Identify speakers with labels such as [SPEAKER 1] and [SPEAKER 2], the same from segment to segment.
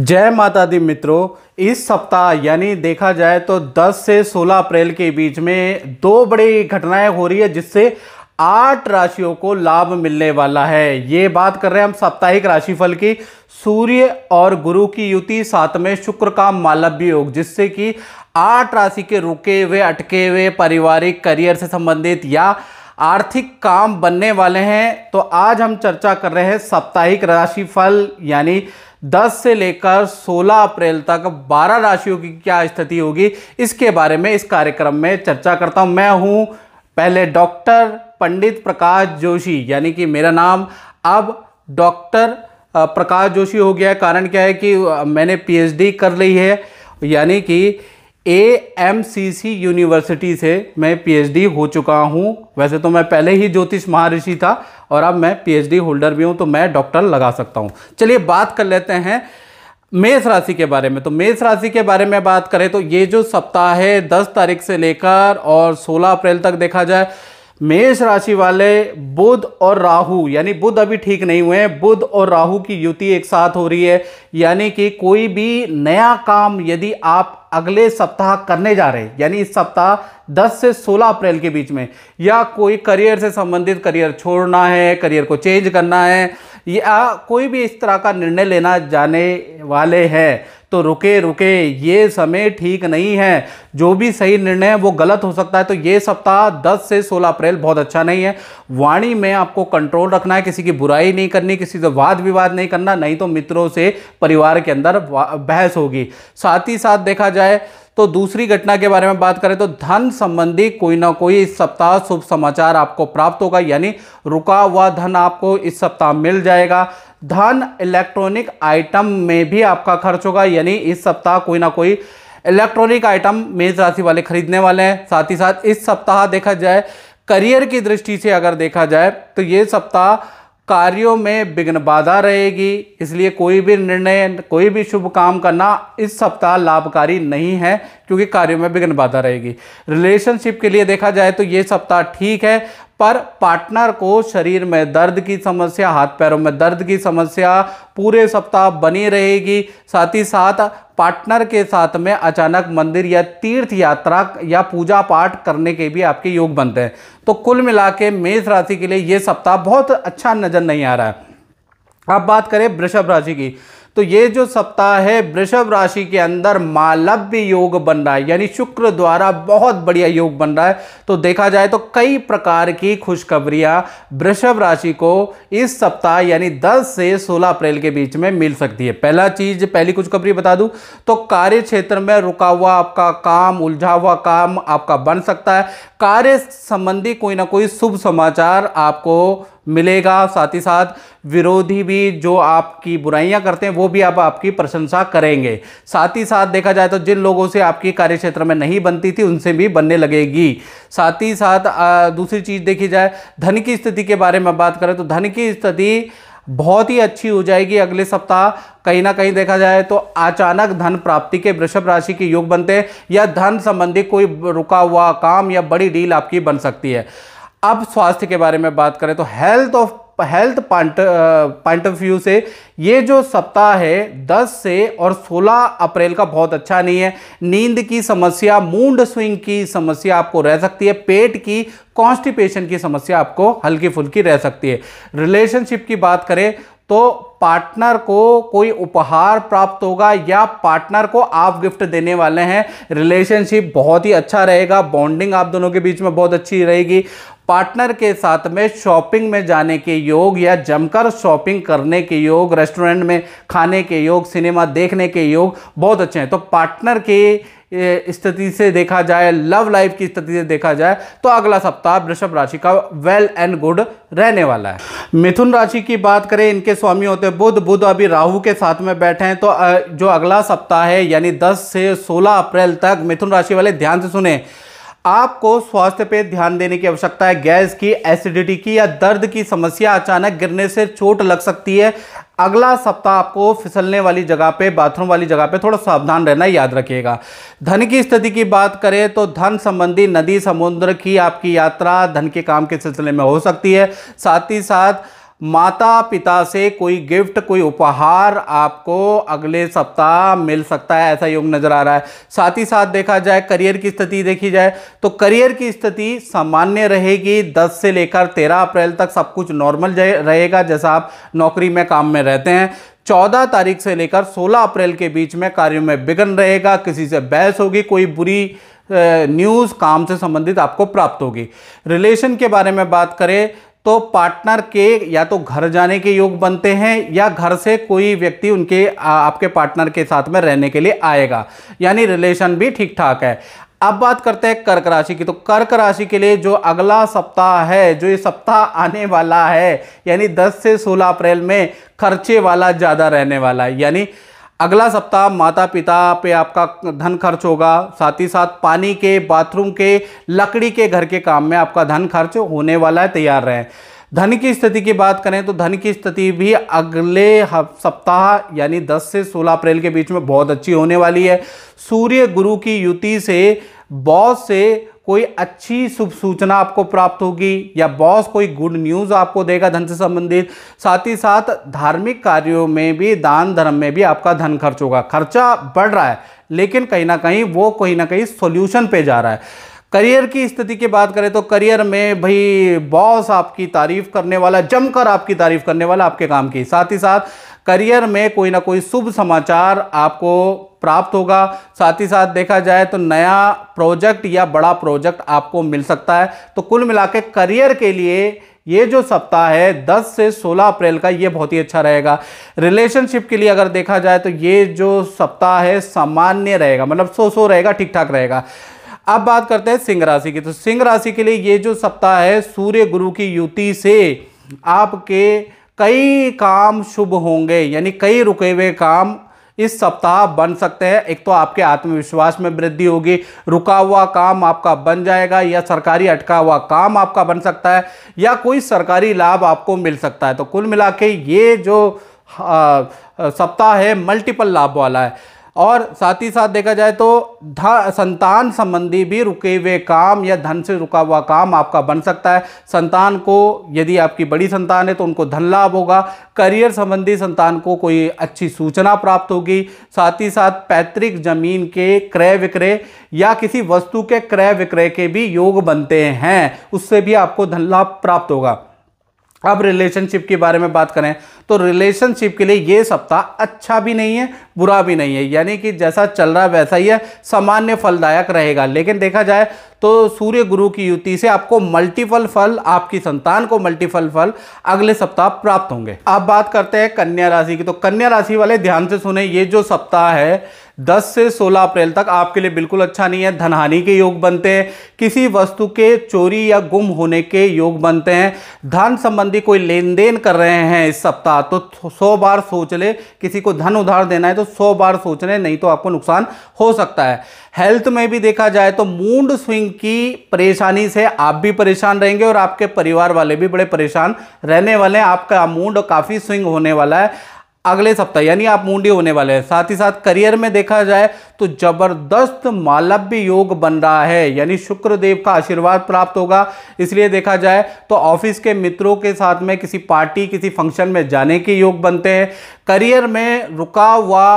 [SPEAKER 1] जय माता दी मित्रों इस सप्ताह यानी देखा जाए तो 10 से 16 अप्रैल के बीच में दो बड़ी घटनाएं हो रही है जिससे आठ राशियों को लाभ मिलने वाला है ये बात कर रहे हैं हम साप्ताहिक राशिफल की सूर्य और गुरु की युति साथ में शुक्र का मालव्य योग जिससे कि आठ राशि के रुके हुए अटके हुए पारिवारिक करियर से संबंधित या आर्थिक काम बनने वाले हैं तो आज हम चर्चा कर रहे हैं साप्ताहिक राशिफल यानी 10 से लेकर 16 अप्रैल तक 12 राशियों की क्या स्थिति होगी इसके बारे में इस कार्यक्रम में चर्चा करता हूं मैं हूं पहले डॉक्टर पंडित प्रकाश जोशी यानी कि मेरा नाम अब डॉक्टर प्रकाश जोशी हो गया है कारण क्या है कि मैंने पीएचडी कर ली है यानी कि A M C C university से मैं पीएचडी हो चुका हूँ वैसे तो मैं पहले ही ज्योतिष महारिषि था और अब मैं पीएचडी होल्डर भी हूँ तो मैं डॉक्टर लगा सकता हूँ चलिए बात कर लेते हैं मेष राशि के बारे में तो मेष राशि के बारे में बात करें तो ये जो सप्ताह है दस तारीख से लेकर और सोलह अप्रैल तक देखा जाए मेष राशि वाले बुध और राहु यानी बुध अभी ठीक नहीं हुए हैं बुध और राहु की युति एक साथ हो रही है यानी कि कोई भी नया काम यदि आप अगले सप्ताह करने जा रहे हैं यानी इस सप्ताह 10 से 16 अप्रैल के बीच में या कोई करियर से संबंधित करियर छोड़ना है करियर को चेंज करना है या कोई भी इस तरह का निर्णय लेना जाने वाले हैं तो रुके रुके ये समय ठीक नहीं है जो भी सही निर्णय है वो गलत हो सकता है तो ये सप्ताह 10 से 16 अप्रैल बहुत अच्छा नहीं है वाणी में आपको कंट्रोल रखना है किसी की बुराई नहीं करनी किसी से वाद विवाद नहीं करना नहीं तो मित्रों से परिवार के अंदर बहस होगी साथ ही साथ देखा जाए तो दूसरी घटना के बारे में बात करें तो धन संबंधी कोई ना कोई इस सप्ताह शुभ समाचार आपको प्राप्त होगा यानी रुका हुआ धन आपको इस सप्ताह मिल जाएगा धन इलेक्ट्रॉनिक आइटम में भी आपका खर्च होगा यानी इस सप्ताह कोई ना कोई इलेक्ट्रॉनिक आइटम मेज राशि वाले खरीदने वाले हैं साथ ही साथ इस सप्ताह देखा जाए करियर की दृष्टि से अगर देखा जाए तो ये सप्ताह कार्यों में विघ्न बाधा रहेगी इसलिए कोई भी निर्णय कोई भी शुभ काम करना इस सप्ताह लाभकारी नहीं है क्योंकि कार्यों में विघ्न बाधा रहेगी रिलेशनशिप के लिए देखा जाए तो ये सप्ताह ठीक है पर पार्टनर को शरीर में दर्द की समस्या हाथ पैरों में दर्द की समस्या पूरे सप्ताह बनी रहेगी साथ ही साथ पार्टनर के साथ में अचानक मंदिर या तीर्थ यात्रा या पूजा पाठ करने के भी आपके योग बनते हैं तो कुल मिला के मेष राशि के लिए ये सप्ताह बहुत अच्छा नज़र नहीं आ रहा है अब बात करें वृषभ राशि की तो ये जो सप्ताह है वृषभ राशि के अंदर मालव्य योग बन रहा है यानी शुक्र द्वारा बहुत बढ़िया योग बन रहा है तो देखा जाए तो कई प्रकार की खुशखबरियां वृषभ राशि को इस सप्ताह यानी 10 से 16 अप्रैल के बीच में मिल सकती है पहला चीज पहली खुशखबरी बता दूं तो कार्य क्षेत्र में रुका हुआ आपका काम उलझा हुआ काम आपका बन सकता है कार्य संबंधी कोई ना कोई शुभ समाचार आपको मिलेगा साथ ही साथ विरोधी भी जो आपकी बुराइयां करते हैं वो भी अब आप आपकी प्रशंसा करेंगे साथ ही साथ देखा जाए तो जिन लोगों से आपकी कार्य क्षेत्र में नहीं बनती थी उनसे भी बनने लगेगी साथ ही साथ दूसरी चीज़ देखी जाए धन की स्थिति के बारे में बात करें तो धन की स्थिति बहुत ही अच्छी हो जाएगी अगले सप्ताह कहीं ना कहीं देखा जाए तो अचानक धन प्राप्ति के वृषभ राशि के योग बनते हैं या धन संबंधी कोई रुका हुआ काम या बड़ी डील आपकी बन सकती है अब स्वास्थ्य के बारे में बात करें तो health of health point point of view से ये जो सप्ताह है 10 से और 16 अप्रैल का बहुत अच्छा नहीं है नींद की समस्या मूड स्विंग की समस्या आपको रह सकती है पेट की कॉन्स्टिपेशन की समस्या आपको हल्की फुल्की रह सकती है रिलेशनशिप की बात करें तो पार्टनर को कोई उपहार प्राप्त होगा या पार्टनर को आप गिफ्ट देने वाले हैं रिलेशनशिप बहुत ही अच्छा रहेगा बॉन्डिंग आप दोनों के बीच में बहुत अच्छी रहेगी पार्टनर के साथ में शॉपिंग में जाने के योग या जमकर शॉपिंग करने के योग रेस्टोरेंट में खाने के योग सिनेमा देखने के योग बहुत अच्छे हैं तो पार्टनर के स्थिति से देखा जाए लव लाइफ की स्थिति से देखा जाए तो अगला सप्ताह वृषभ राशि का वेल एंड गुड रहने वाला है मिथुन राशि की बात करें इनके स्वामी होते बुध बुध अभी राहु के साथ में बैठे हैं तो जो अगला सप्ताह है यानी 10 से 16 अप्रैल तक मिथुन राशि वाले ध्यान से सुने आपको स्वास्थ्य पे ध्यान देने की आवश्यकता है गैस की एसिडिटी की या दर्द की समस्या अचानक गिरने से चोट लग सकती है अगला सप्ताह आपको फिसलने वाली जगह पे बाथरूम वाली जगह पे थोड़ा सावधान रहना याद रखिएगा धन की स्थिति की बात करें तो धन संबंधी नदी समुद्र की आपकी यात्रा धन के काम के सिलसिले में हो सकती है साथ ही साथ माता पिता से कोई गिफ्ट कोई उपहार आपको अगले सप्ताह मिल सकता है ऐसा योग नज़र आ रहा है साथ ही साथ देखा जाए करियर की स्थिति देखी जाए तो करियर की स्थिति सामान्य रहेगी 10 से लेकर 13 अप्रैल तक सब कुछ नॉर्मल रहेगा जैसा आप नौकरी में काम में रहते हैं चौदह तारीख से लेकर सोलह अप्रैल के बीच में कार्यों में विघ्न रहेगा किसी से बहस होगी कोई बुरी न्यूज़ काम से संबंधित आपको प्राप्त होगी रिलेशन के बारे में बात करें तो पार्टनर के या तो घर जाने के योग बनते हैं या घर से कोई व्यक्ति उनके आपके पार्टनर के साथ में रहने के लिए आएगा यानी रिलेशन भी ठीक ठाक है अब बात करते हैं कर्क राशि की तो कर्क राशि के लिए जो अगला सप्ताह है जो ये सप्ताह आने वाला है यानी 10 से 16 अप्रैल में खर्चे वाला ज़्यादा रहने वाला है यानी अगला सप्ताह माता पिता पे आपका धन खर्च होगा साथ ही साथ पानी के बाथरूम के लकड़ी के घर के काम में आपका धन खर्च होने वाला है तैयार रहें धन की स्थिति की बात करें तो धन की स्थिति भी अगले सप्ताह यानी 10 से 16 अप्रैल के बीच में बहुत अच्छी होने वाली है सूर्य गुरु की युति से बहुत से कोई अच्छी शुभ सूचना आपको प्राप्त होगी या बॉस कोई गुड न्यूज़ आपको देगा धन से संबंधित साथ ही साथ धार्मिक कार्यों में भी दान धर्म में भी आपका धन खर्च होगा खर्चा बढ़ रहा है लेकिन कहीं ना कहीं वो कहीं ना कहीं सोल्यूशन पे जा रहा है करियर की स्थिति की बात करें तो करियर में भाई बॉस आपकी तारीफ करने वाला जमकर आपकी तारीफ करने वाला आपके काम की साथ ही साथ करियर में कोई ना कोई शुभ समाचार आपको प्राप्त होगा साथ ही साथ देखा जाए तो नया प्रोजेक्ट या बड़ा प्रोजेक्ट आपको मिल सकता है तो कुल मिला के करियर के लिए ये जो सप्ताह है 10 से 16 अप्रैल का ये बहुत ही अच्छा रहेगा रिलेशनशिप के लिए अगर देखा जाए तो ये जो सप्ताह है सामान्य रहेगा मतलब सो सो रहेगा ठीक ठाक रहेगा अब बात करते हैं सिंह राशि की तो सिंह राशि के लिए ये जो सप्ताह है सूर्य गुरु की युति से आपके कई काम शुभ होंगे यानी कई रुके हुए काम इस सप्ताह बन सकते हैं एक तो आपके आत्मविश्वास में वृद्धि होगी रुका हुआ काम आपका बन जाएगा या सरकारी अटका हुआ काम आपका बन सकता है या कोई सरकारी लाभ आपको मिल सकता है तो कुल मिला के ये जो हाँ, सप्ताह है मल्टीपल लाभ वाला है और साथ ही साथ देखा जाए तो संतान संबंधी भी रुके हुए काम या धन से रुका हुआ काम आपका बन सकता है संतान को यदि आपकी बड़ी संतान है तो उनको धन लाभ होगा करियर संबंधी संतान को कोई अच्छी सूचना प्राप्त होगी साथ ही साथ पैतृक जमीन के क्रय विक्रय या किसी वस्तु के क्रय विक्रय के भी योग बनते हैं उससे भी आपको धन लाभ प्राप्त होगा अब रिलेशनशिप के बारे में बात करें तो रिलेशनशिप के लिए ये सप्ताह अच्छा भी नहीं है बुरा भी नहीं है यानी कि जैसा चल रहा है वैसा ही है सामान्य फलदायक रहेगा लेकिन देखा जाए तो सूर्य गुरु की युति से आपको मल्टीपल फल आपकी संतान को मल्टीपल फल अगले सप्ताह प्राप्त होंगे अब बात करते हैं कन्या राशि की तो कन्या राशि वाले ध्यान से सुने ये जो सप्ताह है दस से सोलह अप्रैल तक आपके लिए बिल्कुल अच्छा नहीं है धनहानि के योग बनते हैं किसी वस्तु के चोरी या गुम होने के योग बनते हैं धन संबंधी कोई लेन देन कर रहे हैं इस सप्ताह तो सौ बार सोच ले किसी को धन उधार देना है तो सौ बार सोच लें नहीं तो आपको नुकसान हो सकता है हेल्थ में भी देखा जाए तो मूड स्विंग की परेशानी से आप भी परेशान रहेंगे और आपके परिवार वाले भी बड़े परेशान रहने वाले हैं आपका मूड काफ़ी स्विंग होने वाला है अगले सप्ताह यानी आप मूंडी होने वाले हैं साथ ही साथ करियर में देखा जाए तो जबरदस्त मालव्य योग बन रहा है यानी शुक्र देव का आशीर्वाद प्राप्त होगा इसलिए देखा जाए तो ऑफिस के मित्रों के साथ में किसी पार्टी किसी फंक्शन में जाने के योग बनते हैं करियर में रुका हुआ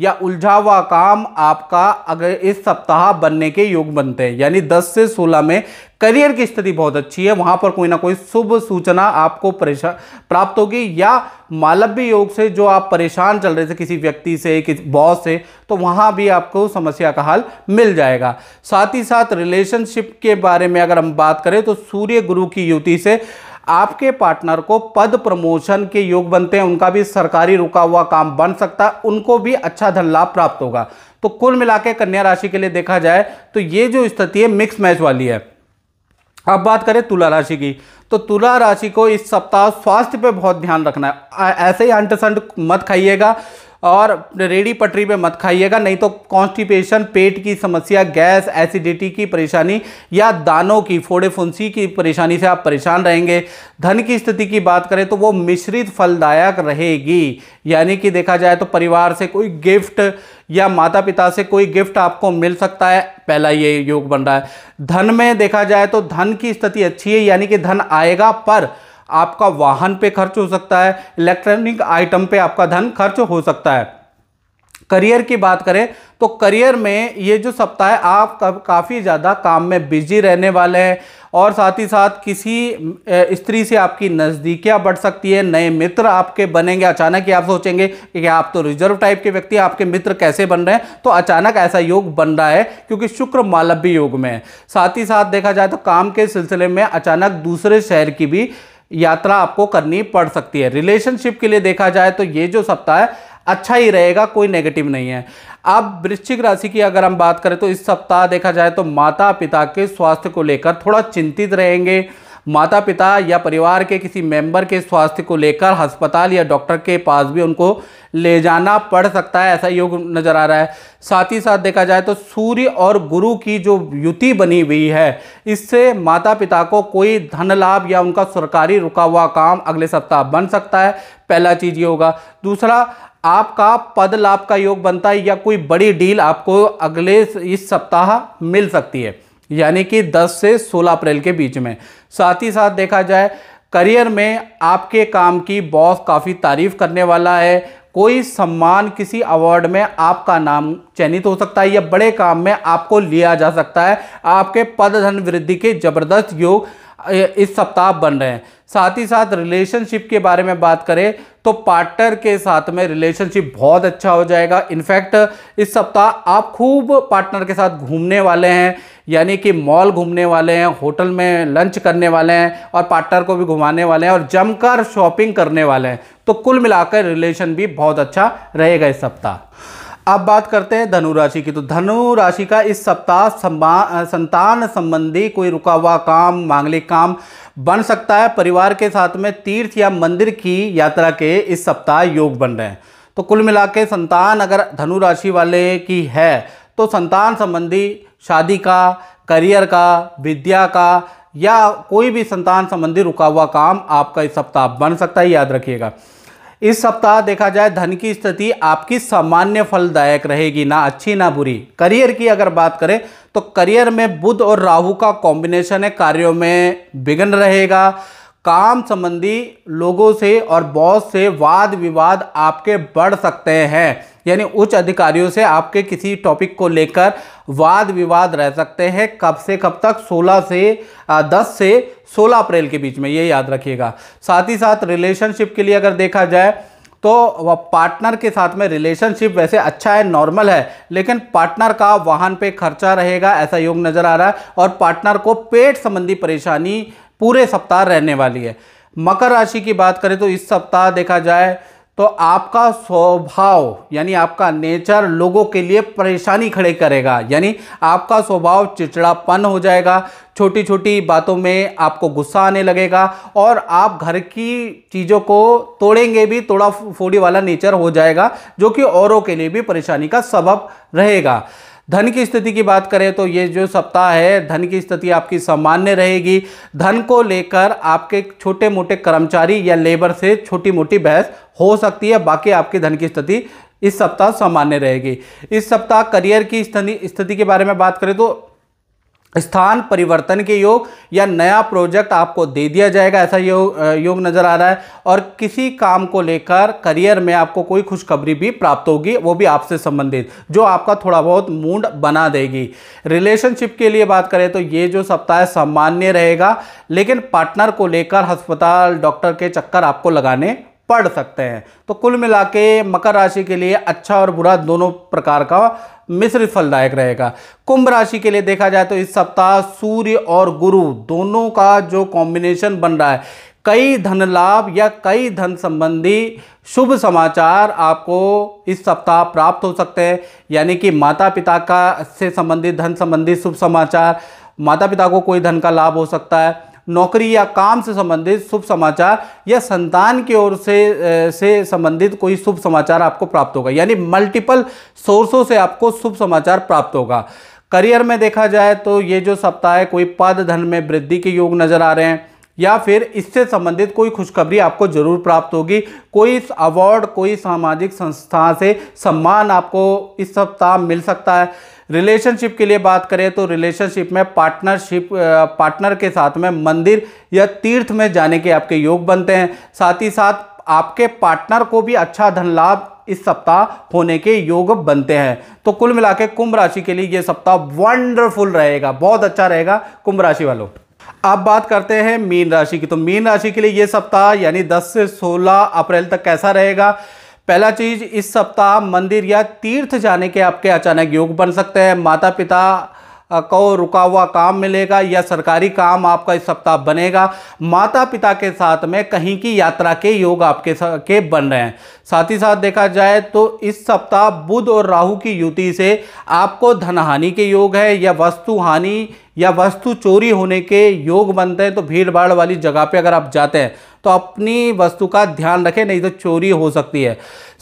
[SPEAKER 1] या उलझा हुआ काम आपका अगर इस सप्ताह बनने के योग बनते हैं यानी 10 से 16 में करियर की स्थिति बहुत अच्छी है वहां पर कोई ना कोई शुभ सूचना आपको परेशान प्राप्त होगी या मालव्य योग से जो आप परेशान चल रहे थे किसी व्यक्ति से किसी बॉस से तो वहां भी आपको समस्या का हल मिल जाएगा साथ ही साथ रिलेशनशिप के बारे में अगर हम बात करें तो सूर्य गुरु की युति से आपके पार्टनर को पद प्रमोशन के योग बनते हैं उनका भी सरकारी रुका हुआ काम बन सकता है उनको भी अच्छा धन लाभ प्राप्त होगा तो कुल मिला कन्या राशि के लिए देखा जाए तो ये जो स्थिति है मिक्स मैच वाली है अब बात करें तुला राशि की तो तुला राशि को इस सप्ताह स्वास्थ्य पे बहुत ध्यान रखना है ऐसे ही अंटसंट मत खाइएगा और रेडी पटरी पे मत खाइएगा नहीं तो कॉन्स्टिपेशन पेट की समस्या गैस एसिडिटी की परेशानी या दानों की फोड़े फुंसी की परेशानी से आप परेशान रहेंगे धन की स्थिति की बात करें तो वो मिश्रित फलदायक रहेगी यानी कि देखा जाए तो परिवार से कोई गिफ्ट या माता पिता से कोई गिफ्ट आपको मिल सकता है पहला ये योग बन रहा है धन में देखा जाए तो धन की स्थिति अच्छी है यानी कि धन आएगा पर आपका वाहन पे खर्च हो सकता है इलेक्ट्रॉनिक आइटम पे आपका धन खर्च हो सकता है करियर की बात करें तो करियर में ये जो सप्ताह है आप काफ़ी ज़्यादा काम में बिजी रहने वाले हैं और साथ ही साथ किसी स्त्री से आपकी नज़दीकियाँ बढ़ सकती है नए मित्र आपके बनेंगे अचानक ही आप सोचेंगे कि आप तो रिजर्व टाइप के व्यक्ति आपके मित्र कैसे बन रहे हैं तो अचानक ऐसा योग बन रहा है क्योंकि शुक्र मालव्य योग में है साथ ही साथ देखा जाए तो काम के सिलसिले में अचानक दूसरे शहर की भी यात्रा आपको करनी पड़ सकती है रिलेशनशिप के लिए देखा जाए तो ये जो सप्ताह है अच्छा ही रहेगा कोई नेगेटिव नहीं है अब वृश्चिक राशि की अगर हम बात करें तो इस सप्ताह देखा जाए तो माता पिता के स्वास्थ्य को लेकर थोड़ा चिंतित रहेंगे माता पिता या परिवार के किसी मेंबर के स्वास्थ्य को लेकर अस्पताल या डॉक्टर के पास भी उनको ले जाना पड़ सकता है ऐसा योग नज़र आ रहा है साथ ही साथ देखा जाए तो सूर्य और गुरु की जो युति बनी हुई है इससे माता पिता को कोई धन लाभ या उनका सरकारी रुका हुआ काम अगले सप्ताह बन सकता है पहला चीज़ ये होगा दूसरा आपका पद लाभ का योग बनता है या कोई बड़ी डील आपको अगले इस सप्ताह मिल सकती है यानी कि 10 से 16 अप्रैल के बीच में साथ ही साथ देखा जाए करियर में आपके काम की बॉस काफ़ी तारीफ करने वाला है कोई सम्मान किसी अवार्ड में आपका नाम चयनित हो सकता है या बड़े काम में आपको लिया जा सकता है आपके पद धन वृद्धि के जबरदस्त योग इस सप्ताह बन रहे हैं साथ ही साथ रिलेशनशिप के बारे में बात करें तो पार्टनर के साथ में रिलेशनशिप बहुत अच्छा हो जाएगा इनफैक्ट इस सप्ताह आप खूब पार्टनर के साथ घूमने वाले हैं यानी कि मॉल घूमने वाले हैं होटल में लंच करने वाले हैं और पार्टनर को भी घुमाने वाले हैं और जमकर शॉपिंग करने वाले हैं तो कुल मिलाकर रिलेशन भी बहुत अच्छा रहेगा इस सप्ताह अब बात करते हैं धनु राशि की तो धनु राशि का इस सप्ताह संतान संबंधी कोई रुका हुआ काम मांगलिक काम बन सकता है परिवार के साथ में तीर्थ या मंदिर की यात्रा के इस सप्ताह योग बन रहे हैं तो कुल मिला के संतान अगर धनु राशि वाले की है तो संतान संबंधी शादी का करियर का विद्या का या कोई भी संतान संबंधी रुका हुआ काम आपका इस सप्ताह बन सकता है याद रखिएगा इस सप्ताह देखा जाए धन की स्थिति आपकी सामान्य फलदायक रहेगी ना अच्छी ना बुरी करियर की अगर बात करें तो करियर में बुध और राहु का कॉम्बिनेशन है कार्यों में विघ्न रहेगा काम संबंधी लोगों से और बॉस से वाद विवाद आपके बढ़ सकते हैं यानी उच्च अधिकारियों से आपके किसी टॉपिक को लेकर वाद विवाद रह सकते हैं कब से कब तक 16 से 10 से 16 अप्रैल के बीच में ये याद रखिएगा साथ ही साथ रिलेशनशिप के लिए अगर देखा जाए तो वह पार्टनर के साथ में रिलेशनशिप वैसे अच्छा है नॉर्मल है लेकिन पार्टनर का वाहन पे खर्चा रहेगा ऐसा योग नज़र आ रहा है और पार्टनर को पेट संबंधी परेशानी पूरे सप्ताह रहने वाली है मकर राशि की बात करें तो इस सप्ताह देखा जाए तो आपका स्वभाव यानी आपका नेचर लोगों के लिए परेशानी खड़े करेगा यानी आपका स्वभाव चिड़चिड़ापन हो जाएगा छोटी छोटी बातों में आपको गुस्सा आने लगेगा और आप घर की चीज़ों को तोड़ेंगे भी तोड़ा फोड़ी वाला नेचर हो जाएगा जो कि औरों के लिए भी परेशानी का सबब रहेगा धन की स्थिति की बात करें तो ये जो सप्ताह है धन की स्थिति आपकी सामान्य रहेगी धन को लेकर आपके छोटे मोटे कर्मचारी या लेबर से छोटी मोटी बहस हो सकती है बाकी आपकी धन की स्थिति इस सप्ताह सामान्य रहेगी इस सप्ताह करियर की स्थिति स्थिति के बारे में बात करें तो स्थान परिवर्तन के योग या नया प्रोजेक्ट आपको दे दिया जाएगा ऐसा योग योग नज़र आ रहा है और किसी काम को लेकर करियर में आपको कोई खुशखबरी भी प्राप्त होगी वो भी आपसे संबंधित जो आपका थोड़ा बहुत मूड बना देगी रिलेशनशिप के लिए बात करें तो ये जो सप्ताह सामान्य रहेगा लेकिन पार्टनर को लेकर अस्पताल डॉक्टर के चक्कर आपको लगाने पढ़ सकते हैं तो कुल मिला के मकर राशि के लिए अच्छा और बुरा दोनों प्रकार का मिश्रित फलदायक रहेगा कुंभ राशि के लिए देखा जाए तो इस सप्ताह सूर्य और गुरु दोनों का जो कॉम्बिनेशन बन रहा है कई धन लाभ या कई धन संबंधी शुभ समाचार आपको इस सप्ताह प्राप्त हो सकते हैं यानी कि माता पिता का से संबंधित धन संबंधी शुभ समाचार माता पिता को कोई धन का लाभ हो सकता है नौकरी या काम से संबंधित शुभ समाचार या संतान की ओर से से संबंधित कोई शुभ समाचार आपको प्राप्त होगा यानी मल्टीपल सोर्सों से आपको शुभ समाचार प्राप्त होगा करियर में देखा जाए तो ये जो सप्ताह है कोई पद धन में वृद्धि के योग नज़र आ रहे हैं या फिर इससे संबंधित कोई खुशखबरी आपको जरूर प्राप्त होगी कोई अवार्ड कोई सामाजिक संस्था से सम्मान आपको इस सप्ताह मिल सकता है रिलेशनशिप के लिए बात करें तो रिलेशनशिप में पार्टनरशिप पार्टनर के साथ में मंदिर या तीर्थ में जाने के आपके योग बनते हैं साथ ही साथ आपके पार्टनर को भी अच्छा धन लाभ इस सप्ताह होने के योग बनते हैं तो कुल मिला के कुंभ राशि के लिए यह सप्ताह वंडरफुल रहेगा बहुत अच्छा रहेगा कुंभ राशि वालों अब बात करते हैं मीन राशि की तो मीन राशि के लिए यह सप्ताह यानी 10 से 16 अप्रैल तक कैसा रहेगा पहला चीज इस सप्ताह मंदिर या तीर्थ जाने के आपके अचानक योग बन सकते हैं माता पिता को रुका हुआ काम मिलेगा या सरकारी काम आपका इस सप्ताह बनेगा माता पिता के साथ में कहीं की यात्रा के योग आपके के बन रहे हैं साथ ही साथ देखा जाए तो इस सप्ताह बुध और राहु की युति से आपको धन हानि के योग है या वस्तु हानि या वस्तु चोरी होने के योग बनते हैं तो भीड़ भाड़ वाली जगह पे अगर आप जाते हैं तो अपनी वस्तु का ध्यान रखें नहीं तो चोरी हो सकती है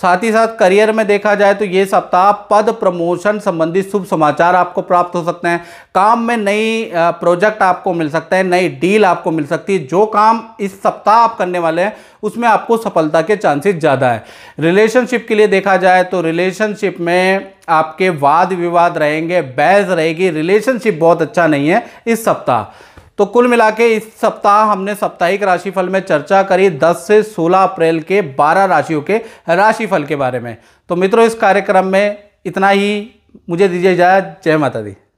[SPEAKER 1] साथ ही साथ करियर में देखा जाए तो ये सप्ताह पद प्रमोशन संबंधित शुभ समाचार आपको प्राप्त हो सकते हैं काम में नई प्रोजेक्ट आपको मिल सकते हैं नई डील आपको मिल सकती है जो काम इस सप्ताह आप करने वाले हैं उसमें आपको सफलता के चांसेस ज़्यादा है रिलेशनशिप के लिए देखा जाए तो रिलेशनशिप में आपके वाद विवाद रहेंगे बहस रहेगी रिलेशनशिप बहुत अच्छा नहीं है इस सप्ताह तो कुल मिला के इस सप्ताह हमने साप्ताहिक राशिफल में चर्चा करी 10 से 16 अप्रैल के 12 राशियों के राशिफल के बारे में तो मित्रों इस कार्यक्रम में इतना ही मुझे दीजिए इजाज़त जय माता दी